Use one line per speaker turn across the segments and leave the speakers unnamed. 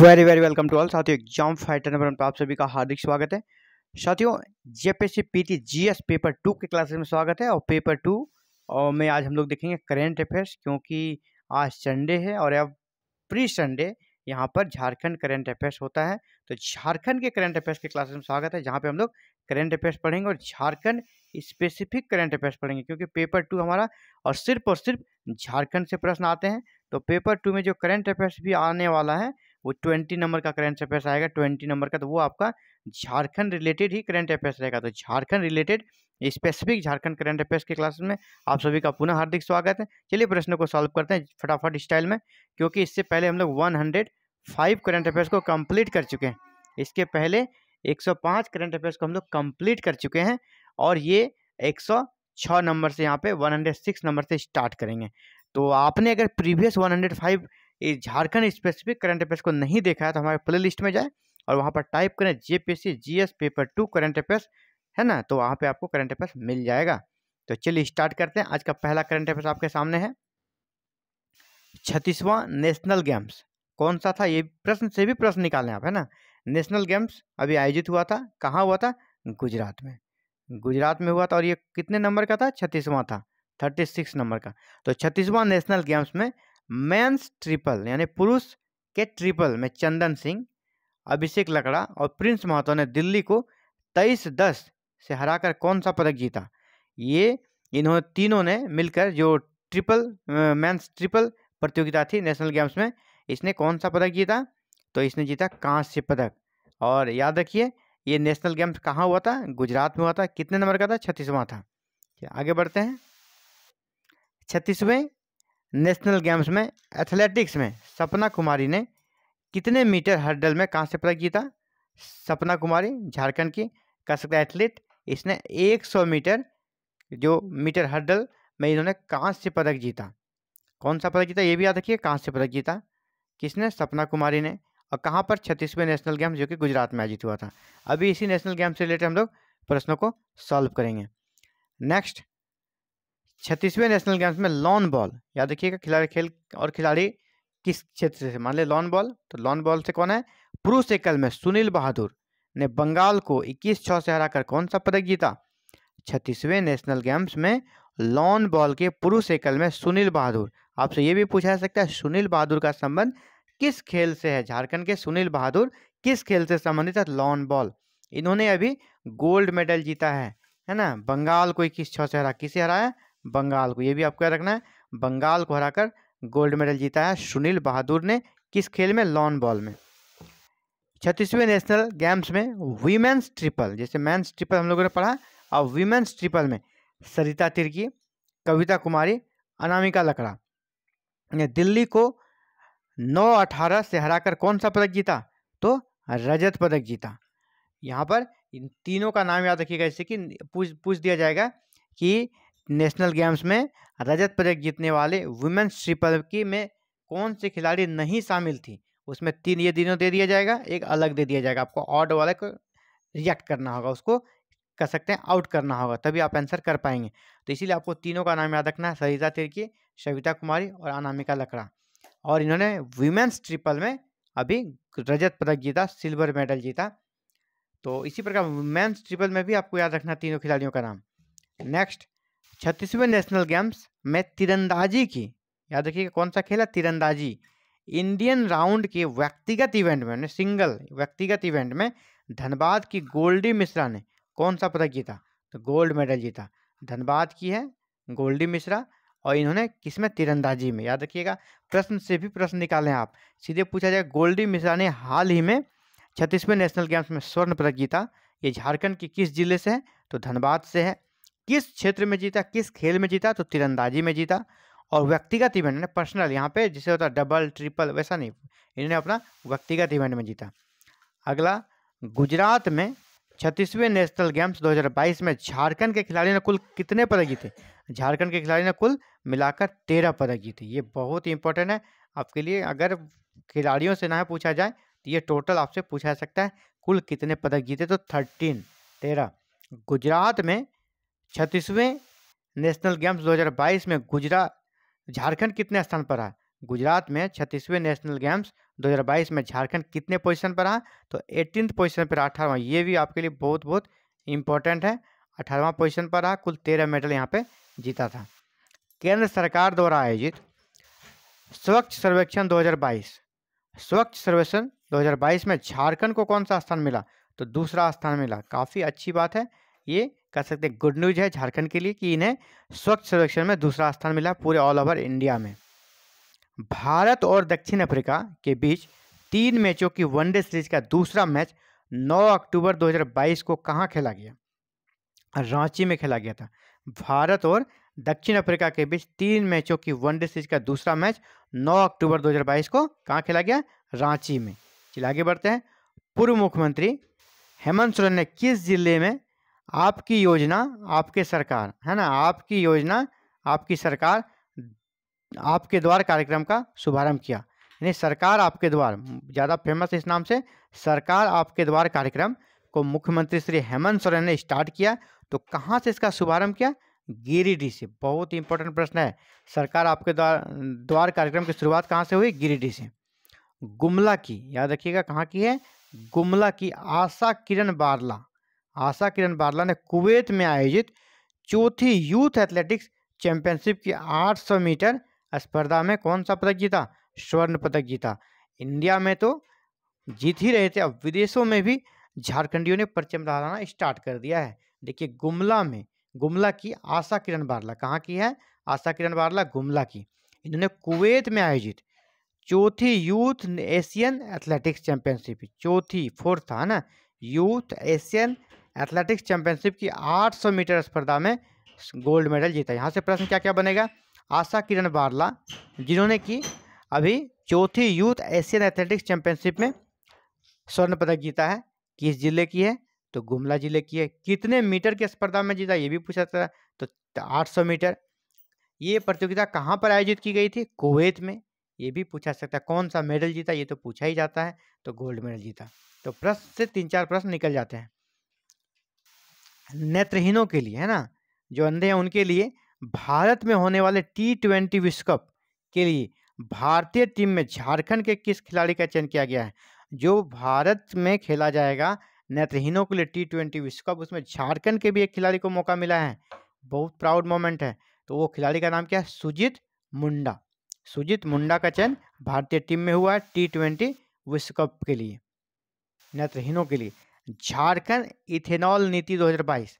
very very welcome to all साथियों exam fighter number पर आप सभी का हार्दिक स्वागत है साथियों JPSC PT GS paper two के क्लासेस में स्वागत है और पेपर टू और में आज हम लोग देखेंगे करेंट अफेयर्स क्योंकि आज संडे है और अब प्री संडे यहाँ पर झारखंड करेंट अफेयर्स होता है तो झारखंड के करेंट अफेयर्स के क्लासेस में स्वागत है जहाँ पर हम लोग करेंट अफेयर्स पढ़ेंगे और झारखंड स्पेसिफिक करेंट अफेयर्स पढ़ेंगे क्योंकि पेपर टू हमारा और सिर्फ और सिर्फ झारखंड से प्रश्न आते हैं तो पेपर टू में जो करेंट अफेयर्स भी आने वाला है वो ट्वेंटी नंबर का करंट अफेयर्स आएगा ट्वेंटी नंबर का तो वो आपका झारखंड रिलेटेड ही करंट अफेयर्स रहेगा तो Jharkhand related specific Jharkhand current affairs के क्लास में आप सभी का पुनः हार्दिक स्वागत है चलिए प्रश्नों को सॉल्व करते हैं फटाफट स्टाइल में क्योंकि इससे पहले हम लोग one hundred five current affairs को कम्प्लीट कर चुके हैं इसके पहले एक सौ पाँच करंट अफेयर्स को हम लोग कंप्लीट कर चुके हैं और ये एक सौ छः नंबर से यहाँ पे 106 नंबर से स्टार्ट करेंगे तो आपने अगर प्रीवियस 105 इस झारखंड स्पेसिफिक करंट अफेयर्स को नहीं देखा है तो हमारे प्ले लिस्ट में जाए और वहाँ पर टाइप करें J P paper two current affairs है ना तो वहाँ पर आपको करंट अफेयर्स मिल जाएगा तो चलिए स्टार्ट करते हैं आज का पहला करंट अफेयर्स आपके सामने है छत्तीसवां नेशनल गेम्स कौन सा था ये प्रश्न से भी प्रश्न निकालें आप है ना नेशनल गेम्स अभी आयोजित हुआ था कहाँ हुआ था गुजरात में गुजरात में हुआ था और ये कितने नंबर का था छत्तीसवां था थर्टी सिक्स नंबर का तो छत्तीसवां नेशनल गेम्स में मैंस ट्रिपल यानी पुरुष के ट्रिपल में चंदन सिंह अभिषेक लकड़ा और प्रिंस महतो ने दिल्ली को तेईस दस से हराकर कौन सा पदक जीता ये इन्होंने तीनों ने मिलकर जो ट्रिपल मैंस ट्रिपल प्रतियोगिता थी नेशनल गेम्स में इसने कौन सा पदक जीता तो इसने जीता कांस्य पदक और याद रखिए ये नेशनल गेम्स कहाँ हुआ था गुजरात में हुआ था कितने नंबर का था छत्तीसवां था आगे बढ़ते हैं छत्तीसवें नेशनल गेम्स में एथलेटिक्स में सपना कुमारी ने कितने मीटर हर्डल में कांस्य पदक जीता सपना कुमारी झारखंड की कह सकते एथलीट इसने 100 मीटर जो मीटर हर्डल में इन्होंने कांस्य पदक जीता कौन सा पदक जीता ये भी याद रखिए कांस्य पदक जीता किसने सपना कुमारी ने और कहाँ पर छत्तीसवें नेशनल गेम्स जो कि गुजरात में आयोजित हुआ था अभी इसी नेशनल गेम्स से रिलेटेड हम लोग प्रश्नों को सॉल्व करेंगे नेक्स्ट छत्तीसवें नेशनल गेम्स में लॉन बॉल याद रखिएगा खिलाड़ी खेल और खिलाड़ी किस क्षेत्र से मान ले लॉन बॉल तो लॉन बॉल से कौन है पुरुष एकल में सुनील बहादुर ने बंगाल को इक्कीस छः से हराकर कौन सा पदक जीता छत्तीसवें नेशनल गेम्स में लॉन बॉल के पुरुष एकल में सुनील बहादुर आपसे ये भी पूछा जा सकता है सुनील बहादुर का संबंध किस खेल से है झारखंड के सुनील बहादुर किस खेल से संबंधित है लॉन बॉल इन्होंने अभी गोल्ड मेडल जीता है है ना बंगाल को इक्कीस छः से हरा किसे हराया बंगाल को ये भी आपको याद रखना है बंगाल को हराकर गोल्ड मेडल जीता है सुनील बहादुर ने किस खेल में लॉन बॉल में छत्तीसवें नेशनल गेम्स में वीमेंस ट्रिपल जैसे मैंस ट्रिपल हम लोगों ने पढ़ा और वीमेंस ट्रिपल में सरिता तिर्की कविता कुमारी अनामिका लकड़ा ने दिल्ली को नौ अठारह से हराकर कौन सा पदक जीता तो रजत पदक जीता यहाँ पर इन तीनों का नाम याद रखिएगा जैसे कि पूछ पूछ दिया जाएगा कि नेशनल गेम्स में रजत पदक जीतने वाले वुमेन्स ट्रिपल की में कौन से खिलाड़ी नहीं शामिल थी उसमें तीन ये तीनों दे दिया जाएगा एक अलग दे दिया जाएगा आपको ऑड वाले को रिएक्ट करना होगा उसको कर सकते हैं आउट करना होगा तभी आप आंसर कर पाएंगे तो इसीलिए आपको तीनों का नाम याद रखना है सरिता तिर्की सविता कुमारी और अनामिका लकड़ा और इन्होंने वुमेन्स ट्रिपल में अभी रजत पदक जीता सिल्वर मेडल जीता तो इसी प्रकार मेंस ट्रिपल में भी आपको याद रखना तीनों खिलाड़ियों का नाम नेक्स्ट छत्तीसवें नेशनल गेम्स में तीरंदाजी की याद रखिएगा कौन सा खेला तिरंदाजी तीरंदाजी इंडियन राउंड के व्यक्तिगत इवेंट में सिंगल व्यक्तिगत इवेंट में धनबाद की गोल्डी मिश्रा ने कौन सा पदक जीता तो गोल्ड मेडल जीता धनबाद की है गोल्डी मिश्रा और इन्होंने किसमें तीरंदाजी में याद रखिएगा प्रश्न से भी प्रश्न निकालें आप सीधे पूछा जाए गोल्डी मिश्रा ने हाल ही में छत्तीसवें नेशनल गेम्स में स्वर्ण पदक जीता ये झारखंड के किस जिले से है तो धनबाद से है किस क्षेत्र में जीता किस खेल में जीता तो तीरंदाजी में जीता और व्यक्तिगत इवेंट ने पर्सनल यहाँ पे जिसे होता है डबल ट्रिपल वैसा नहीं इन्होंने अपना व्यक्तिगत इवेंट में जीता अगला गुजरात में छत्तीसवें नेशनल गेम्स 2022 में झारखंड के खिलाड़ी ने कुल कितने पदक जीते झारखंड के खिलाड़ी ने कुल मिलाकर तेरह पदक जीते ये बहुत ही इंपॉर्टेंट है आपके लिए अगर खिलाड़ियों से ना पूछा जाए तो ये टोटल आपसे पूछा जा सकता है कुल कितने पदक जीते तो थर्टीन तेरह गुजरात में छत्तीसवें नेशनल गेम्स 2022 में गुजरात झारखंड कितने स्थान पर रहा गुजरात में छत्तीसवें नेशनल गेम्स 2022 में झारखंड कितने पोजीशन पर रहा तो एटीन पोजीशन पर अठारहवा ये भी आपके लिए बहुत बहुत इंपॉर्टेंट है अठारहवां पोजीशन पर रहा कुल तेरह मेडल यहाँ पे जीता था केंद्र सरकार द्वारा आयोजित स्वच्छ सर्वेक्षण 2022 स्वच्छ सर्वेक्षण 2022 में झारखंड को कौन सा स्थान मिला तो दूसरा स्थान मिला काफ़ी अच्छी बात है ये कह सकते हैं गुड न्यूज है झारखंड के लिए कि इन्हें स्वच्छ सर्वेक्षण में दूसरा स्थान मिला पूरे ऑल ओवर इंडिया में भारत और दक्षिण अफ्रीका के बीच तीन मैचों की वनडे सीरीज का दूसरा मैच 9 अक्टूबर 2022 को कहाँ खेला गया रांची में खेला गया था भारत और दक्षिण अफ्रीका के बीच तीन मैचों की वनडे सीरीज का दूसरा मैच 9 अक्टूबर 2022 को कहाँ खेला गया रांची में चलिए आगे बढ़ते हैं पूर्व मुख्यमंत्री हेमंत सोरेन ने किस जिले में आपकी योजना आपके सरकार है ना आपकी योजना आपकी सरकार आपके द्वार कार्यक्रम का शुभारंभ किया यानी सरकार आपके द्वार ज़्यादा फेमस इस नाम से सरकार आपके द्वार कार्यक्रम को मुख्यमंत्री श्री हेमंत सोरेन ने स्टार्ट किया तो कहाँ से इसका शुभारंभ किया गिरिडीह से बहुत इंपॉर्टेंट प्रश्न है सरकार आपके द्वार द्वार कार्यक्रम की शुरुआत कहाँ से हुई गिरिडीह से गुमला की याद रखिएगा कहाँ की है गुमला की आशा किरण बारला आशा किरण बारला ने कुवैत में आयोजित चौथी यूथ एथलेटिक्स चैंपियनशिप की 800 मीटर स्पर्धा में कौन सा पदक जीता स्वर्ण पदक जीता इंडिया में तो जीत ही रहे थे अब विदेशों में भी झारखंडियों ने परचम लहराना स्टार्ट कर दिया है देखिए गुमला में गुमला की आशा किरण बारला कहाँ की है आशा किरण बारला गुमला की इन्होंने कुवैत में आयोजित चौथी यूथ एशियन एथलेटिक्स चैंपियनशिप चौथी फोर्थ था ना यूथ एशियन एथलेटिक्स चैंपियनशिप की 800 मीटर स्पर्धा में गोल्ड मेडल जीता यहाँ से प्रश्न क्या क्या बनेगा आशा किरण बारला जिन्होंने कि अभी चौथी यूथ एशियन एथलेटिक्स चैंपियनशिप में स्वर्ण पदक जीता है किस जिले की है तो गुमला जिले की है कितने मीटर की स्पर्धा में जीता ये भी पूछा था तो आठ मीटर ये प्रतियोगिता कहाँ पर आयोजित की गई थी कुवैत में ये भी पूछा सकता है कौन सा मेडल जीता ये तो पूछा ही जाता है तो गोल्ड मेडल जीता तो प्रश्न से तीन चार प्रश्न निकल जाते हैं नेत्रहीनों के लिए है ना जो अंधे हैं उनके लिए भारत में होने वाले टी ट्वेंटी विश्व कप के लिए भारतीय टीम में झारखंड के किस खिलाड़ी का चयन किया गया है जो भारत में खेला जाएगा नेत्रहीनों के लिए टी ट्वेंटी विश्व कप उसमें झारखंड के भी एक खिलाड़ी को मौका मिला है बहुत प्राउड मोमेंट है तो वो खिलाड़ी का नाम क्या है सुजीत मुंडा सुजीत मुंडा का चयन भारतीय टीम में हुआ है टी ट्वेंटी विश्व कप के लिए नेत्रहीनों के लिए झारखंड इथेनॉल नीति 2022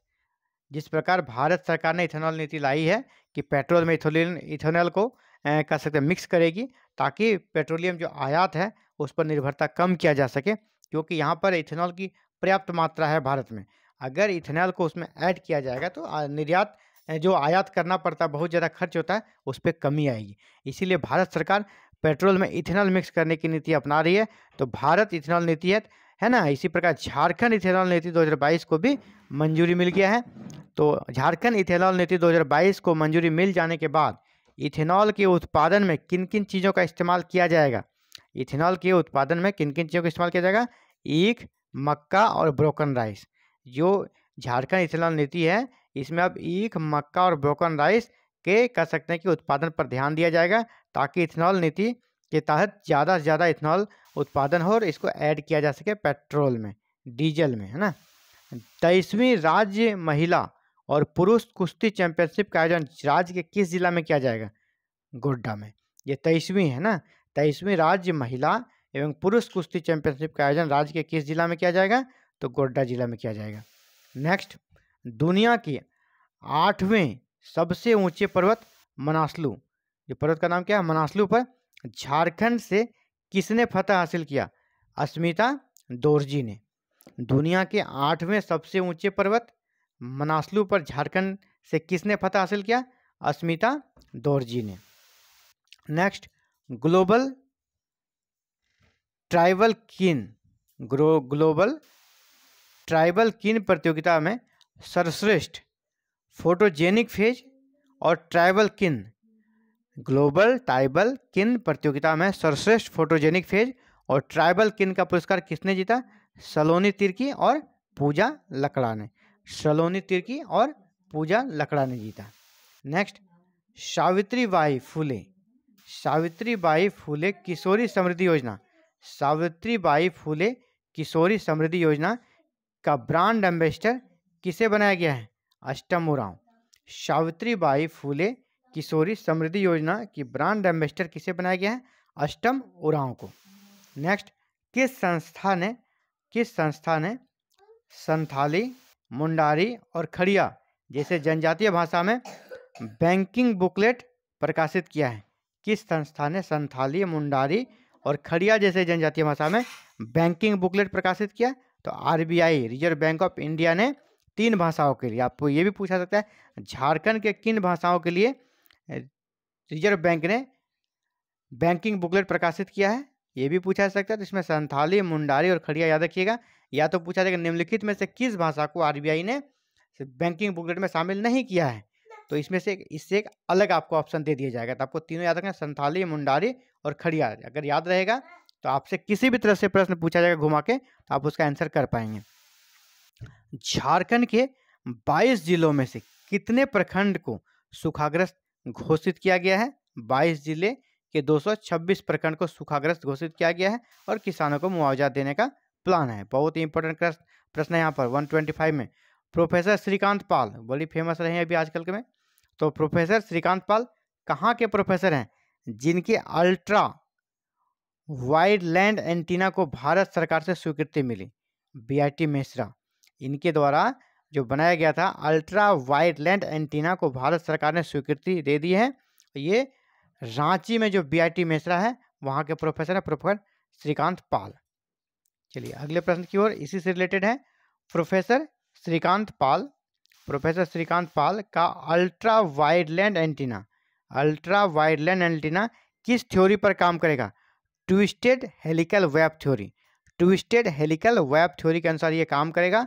जिस प्रकार भारत सरकार ने इथेनॉल नीति लाई है कि पेट्रोल में इथोलिन इथेनॉल को कह सकते हैं मिक्स करेगी ताकि पेट्रोलियम जो आयात है उस पर निर्भरता कम किया जा सके क्योंकि यहाँ पर इथेनॉल की पर्याप्त मात्रा है भारत में अगर इथेनॉल को उसमें ऐड किया जाएगा तो निर्यात जो आयात करना पड़ता है बहुत ज़्यादा खर्च होता है उस पर कमी आएगी इसीलिए भारत सरकार पेट्रोल में इथेनॉल मिक्स करने की नीति अपना रही है तो भारत इथेनॉल नीति है है ना इसी प्रकार झारखंड इथेनॉल नीति 2022 को भी मंजूरी मिल गया है तो झारखंड इथेनॉल नीति 2022 को मंजूरी मिल जाने के बाद इथेनॉल के उत्पादन में किन किन चीज़ों का इस्तेमाल किया जाएगा इथेनॉल के उत्पादन में किन किन चीज़ों का इस्तेमाल किया जाएगा ईख मक्का और ब्रोकन राइस जो झारखंड इथेनॉल नीति है इसमें अब ईख मक्का और ब्रोकन राइस के कह सकते हैं कि उत्पादन पर ध्यान दिया जाएगा ताकि इथेनॉल नीति के तहत ज़्यादा से ज़्यादा इथेनॉल उत्पादन हो और इसको ऐड किया जा सके पेट्रोल में डीजल में है ना तेईसवीं राज्य महिला और पुरुष कुश्ती चैंपियनशिप का आयोजन राज्य के किस जिला में किया जाएगा गोड्डा में ये तेईसवीं है ना तेईसवीं राज्य महिला एवं पुरुष कुश्ती चैंपियनशिप का आयोजन राज्य के किस जिला में किया जाएगा तो गोड्डा जिला में किया जाएगा नेक्स्ट दुनिया की आठवें सबसे ऊंचे पर्वत मनासलू ये पर्वत का नाम क्या है मनासलू पर झारखंड से किसने फतह हासिल किया अस्मिता दोरजी ने दुनिया के आठवें सबसे ऊंचे पर्वत मनासलू पर झारखंड से किसने फतह हासिल किया अस्मिता दोरजी ने नेक्स्ट ग्लोबल ट्राइबल किन ग्रो ग्लोबल ट्राइबल किन प्रतियोगिता में सर्वश्रेष्ठ फोटोजेनिक फेज और tribal queen global tribal queen प्रतियोगिता में सर्वश्रेष्ठ फोटोजेनिक फेज और ट्राइबल किन का पुरस्कार किसने जीता सलोनी तिर्की और पूजा लकड़ा ने सलोनी तिर्की और पूजा लकड़ा ने जीता नेक्स्ट सावित्री बाई फूले सावित्री बाई फूले किशोरी समृद्धि योजना सावित्री बाई फूले किशोरी समृद्धि योजना का ब्रांड एम्बेसडर किसे बनाया गया है अष्टम उराव सावित्री बाई फूले किशोरी समृद्धि योजना की ब्रांड एम्बेसडर किसे बनाया गया है अष्टम उराव को नेक्स्ट किस संस्था ने किस संस्था ने संथाली मुंडारी और खड़िया जैसे जनजातीय भाषा में बैंकिंग बुकलेट प्रकाशित किया है किस संस्था ने संथाली मुंडारी और खड़िया जैसे जनजातीय भाषा में बैंकिंग बुकलेट प्रकाशित किया तो RBI reserve bank of India ने तीन भाषाओं के लिए आपको ये भी पूछा सकता है झारखंड के किन भाषाओं के लिए रिजर्व बैंक ने बैंकिंग बुकलेट प्रकाशित किया है ये भी पूछा जा सकता है तो इसमें संथाली मुंडारी और खड़िया याद रखिएगा या तो पूछा जाएगा निम्नलिखित में से किस भाषा को आरबीआई ने बैंकिंग बुकलेट में शामिल नहीं किया है तो इसमें से इससे एक अलग आपको ऑप्शन दे दिया जाएगा तो आपको तीनों याद रखना संथाली मुंडारी और खड़िया अगर याद रहेगा तो आपसे किसी भी तरह से प्रश्न पूछा जाएगा घुमा के तो आप उसका आंसर कर पाएंगे झारखंड के 22 जिलों में से कितने प्रखंड को सुखाग्रस्त घोषित किया गया है 22 जिले के 226 प्रखंड को सूखाग्रस्त घोषित किया गया है और किसानों को मुआवजा देने का प्लान है बहुत ही इंपॉर्टेंट प्रश्न है यहाँ पर 125 में प्रोफेसर श्रीकांत पाल बड़ी फेमस रहे हैं अभी आजकल के में तो प्रोफेसर श्रीकांत पाल कहाँ के प्रोफेसर हैं जिनके अल्ट्रा वाइड लैंड एंटीना को भारत सरकार से स्वीकृति मिली बीआईटी मिश्रा इनके द्वारा जो बनाया गया था अल्ट्रा वाइड लैंड एंटीना को भारत सरकार ने स्वीकृति दे दी है ये रांची में जो बीआईटी मिश्रा है वहाँ के प्रोफेसर है प्रोफेसर श्रीकांत पाल चलिए अगले प्रश्न की ओर इसी से रिलेटेड है प्रोफेसर श्रीकांत पाल प्रोफेसर श्रीकांत पाल का ultra wide land antenna ultra wide land antenna किस थ्योरी पर काम करेगा twisted helical web theory twisted helical web theory के अनुसार ये काम करेगा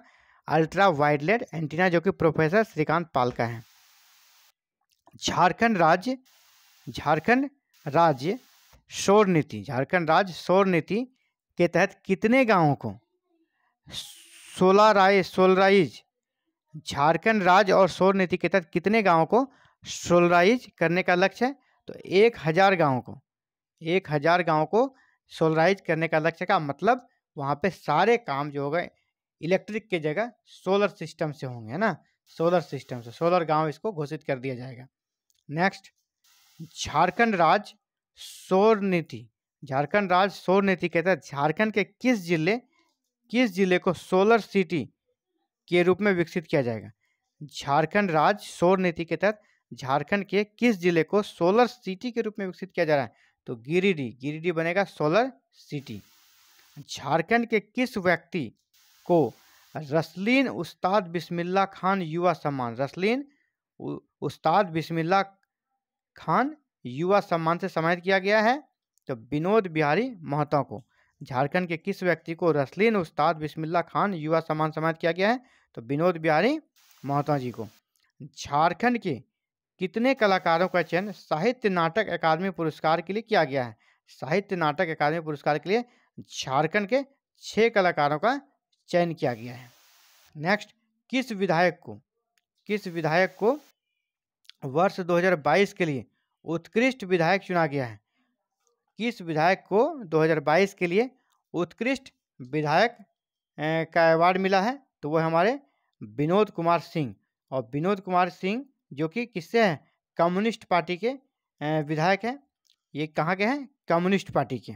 अल्ट्रा वाइडलेट एंटीना जो कि प्रोफेसर श्रीकांत पाल का है झारखंड राज्य झारखंड राज्य शोर नीति झारखंड राज्य शोर नीति के तहत कितने गांवों को सोलह राय सोलराइज झारखंड राज्य और शोर नीति के तहत कितने गांवों को सोलराइज करने का लक्ष्य है तो एक हज़ार गाँव को एक हज़ार गाँव को सोलराइज करने का लक्ष्य का मतलब वहाँ पे सारे काम जो हो गए इलेक्ट्रिक के जगह सोलर सिस्टम से होंगे है ना सोलर सिस्टम से सोलर गांव इसको घोषित कर दिया जाएगा नेक्स्ट झारखंड राज्य सौर नीति झारखंड राज्य सौर नीति के तहत झारखंड के किस जिले किस जिले को सोलर सिटी के रूप में विकसित किया जाएगा झारखंड राज्य सौर नीति के तहत झारखंड के किस जिले को सोलर सिटी के रूप में विकसित किया जा रहा है तो गिरिडीह गिरिडीह बनेगा सोलर सिटी झारखंड के किस व्यक्ति को रसलीन उस्ताद बिस्मिल्ला खान युवा सम्मान रसलीन उस्ताद बिस्मिल्ला खान युवा सम्मान से सम्मानित किया गया है तो विनोद बिहारी महतो को झारखंड के किस व्यक्ति को रसलीन उस्ताद बिस्मिल्ला खान युवा सम्मान सम्मानित किया गया है तो विनोद बिहारी महतो जी को झारखंड के कितने कलाकारों का चयन साहित्य नाटक अकादमी पुरस्कार के लिए किया गया है साहित्य नाटक अकादमी पुरस्कार के लिए झारखंड के छः कलाकारों का चयन किया गया है नेक्स्ट किस विधायक को किस विधायक को वर्ष 2022 के लिए उत्कृष्ट विधायक चुना गया है किस विधायक को 2022 के लिए उत्कृष्ट विधायक का अवार्ड मिला है तो वह हमारे विनोद कुमार सिंह और विनोद कुमार सिंह जो कि किससे हैं कम्युनिस्ट पार्टी के विधायक हैं ये कहाँ के हैं कम्युनिस्ट पार्टी के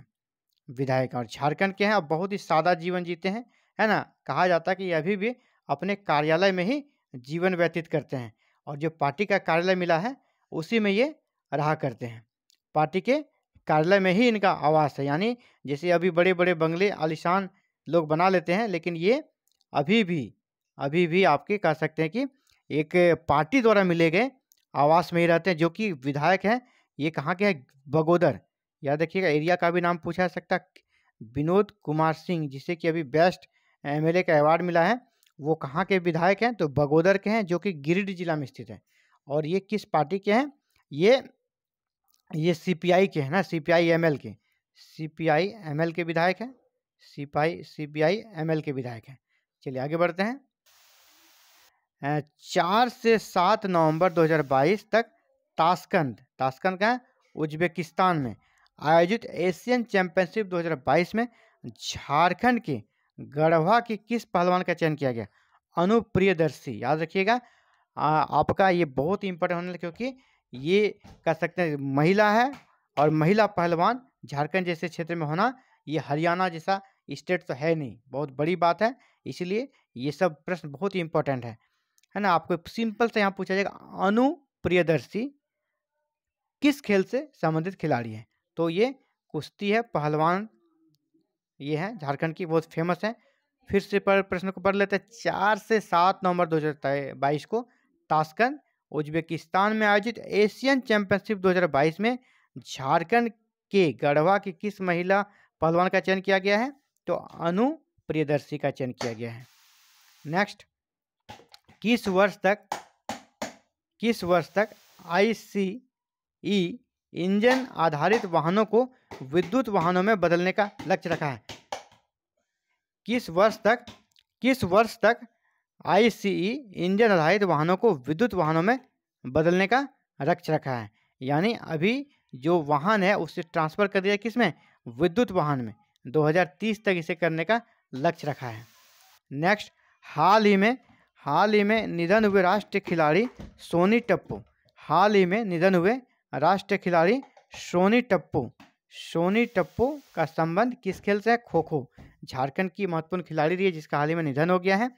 विधायक और झारखंड के हैं और बहुत ही सादा जीवन जीते हैं है ना कहा जाता है कि अभी भी अपने कार्यालय में ही जीवन व्यतीत करते हैं और जो पार्टी का कार्यालय मिला है उसी में ये रहा करते हैं पार्टी के कार्यालय में ही इनका आवास है यानी जैसे अभी बड़े बड़े बंगले आलिशान लोग बना लेते हैं लेकिन ये अभी भी अभी भी आपके कह सकते हैं कि एक पार्टी द्वारा मिले गए आवास में ही रहते हैं जो कि विधायक हैं ये कहाँ के हैं बगोदर या देखिएगा एरिया का भी नाम पूछा जा सकता विनोद कुमार सिंह जिसे कि अभी बेस्ट एमएलए का अवार्ड मिला है वो कहाँ के विधायक हैं तो बगोदर के हैं जो कि गिरिड जिला में स्थित है और ये किस पार्टी के हैं ये ये सीपीआई के हैं ना सीपीआई एमएल के सीपीआई एमएल के विधायक हैं सीपीआई सीपीआई एमएल के विधायक हैं चलिए आगे बढ़ते हैं चार से सात नवंबर 2022 तक ताशकंद ताशकंद का उज्बेकिस्तान में आयोजित एशियन चैम्पियनशिप 2022 में झारखंड के गढ़वा के किस पहलवान का चयन किया गया अनुप्रियदर्शी याद रखिएगा आपका ये बहुत ही इंपॉर्टेंट होने क्योंकि ये कह सकते हैं महिला है और महिला पहलवान झारखंड जैसे क्षेत्र में होना ये हरियाणा जैसा स्टेट तो है नहीं बहुत बड़ी बात है इसलिए ये सब प्रश्न बहुत ही इंपॉर्टेंट है है ना आपको सिंपल से यहाँ पूछा जाएगा अनुप्रियदर्शी किस खेल से संबंधित खिलाड़ी है तो ये कुश्ती है पहलवान ये हैं झारखंड की बहुत फेमस हैं फिर से पर प्रश्न को पढ़ लेते हैं चार से सात नवंबर दो हज़ार बाईस को ताशकंद उज्बेकिस्तान में आयोजित एशियन चैंपियनशिप 2022 में झारखंड के गढ़वा की किस महिला पहलवान का चयन किया गया है तो अनु प्रियदर्शी का चयन किया गया है नेक्स्ट किस वर्ष तक किस वर्ष तक आई सी ई इंजन आधारित वाहनों को विद्युत वाहनों में बदलने का लक्ष्य रखा है किस वर्ष तक किस वर्ष तक आईसीई इंजन आधारित वाहनों को विद्युत वाहनों में बदलने का लक्ष्य रखा है यानी अभी जो वाहन है उसे ट्रांसफ़र कर दिया किस में विद्युत वाहन में 2030 तक इसे करने का लक्ष्य रखा है नेक्स्ट हाल ही में हाल ही में निधन हुए राष्ट्रीय खिलाड़ी सोनी टप्पू हाल ही में निधन हुए राष्ट्रीय खिलाड़ी सोनी टप्पू सोनी टप्पू का संबंध किस खेल से है खो खो झारखंड की महत्वपूर्ण खिलाड़ी रही है जिसका हाल ही में निधन हो गया है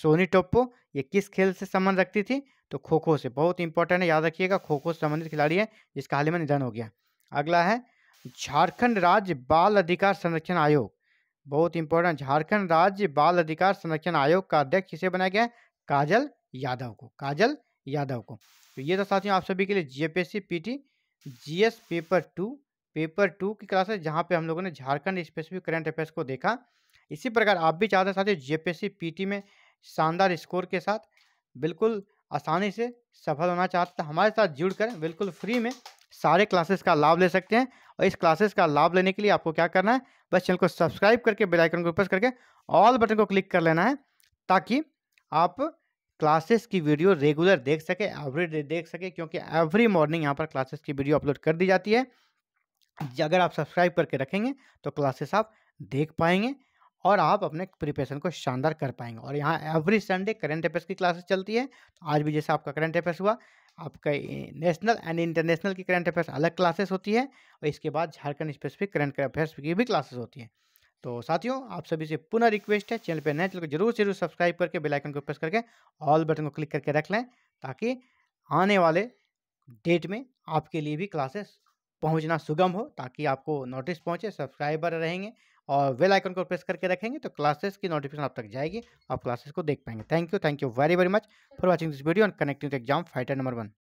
सोनी टप्पू ये किस खेल से संबंध रखती थी तो खो खो से बहुत इंपॉर्टेंट है याद रखिएगा खो खो से संबंधित खिलाड़ी है जिसका हाल ही में निधन हो गया अगला है झारखंड राज्य बाल अधिकार संरक्षण आयोग बहुत इंपॉर्टेंट झारखंड राज्य बाल अधिकार संरक्षण आयोग का अध्यक्ष किसे बनाया गया काजल यादव को काजल यादव को तो ये था साथियों आप सभी के लिए GAPSC PT GS paper two paper two की क्लास है जहाँ पे हम लोगों ने झारखंड स्पेसिफिक करंट अफेयर्स को देखा इसी प्रकार आप भी चाहते हैं साथियों जीएपीएससी पीटी में शानदार स्कोर के साथ बिल्कुल आसानी से सफल होना चाहते हैं तो हमारे साथ जुड़कर बिल्कुल फ्री में सारे क्लासेस का लाभ ले सकते हैं और इस क्लासेस का लाभ लेने के लिए आपको क्या करना है बस चैनल को सब्सक्राइब करके बेल आइकन को प्रेस करके ऑल बटन को क्लिक कर लेना है ताकि आप क्लासेस की वीडियो रेगुलर देख सके एवरी डे देख सके क्योंकि एवरी मॉर्निंग यहाँ पर क्लासेस की वीडियो अपलोड कर दी जाती है अगर आप सब्सक्राइब करके रखेंगे तो क्लासेस आप देख पाएंगे और आप अपने प्रिपरेशन को शानदार कर पाएंगे और यहाँ एवरी संडे करंट अफेयर्स की क्लासेस चलती है तो आज भी जैसे आपका करंट अफेयर्स हुआ आपका नेशनल एंड इंटरनेशनल की करंट अफेयर्स अलग क्लासेस होती है और इसके बाद झारखंड स्पेसिफिक करंट अफेयर्स की भी क्लासेस होती है तो साथियों आप सभी से पुनः रिक्वेस्ट है चैनल पर नए चैनल को जरूर से जरूर सब्सक्राइब करके बेलाइकन को प्रेस करके ऑल बटन को क्लिक करके रख लें ताकि आने वाले डेट में आपके लिए भी क्लासेस पहुंचना सुगम हो ताकि आपको नोटिस पहुंचे सब्सक्राइबर रहेंगे और वेल आइकन को प्रेस करके रखेंगे तो क्लासेस की नोटिफिकेशन आप तक जाएगी आप क्लासेस को देख पाएंगे thank you thank you very very much for watching this video and connecting to exam fighter number one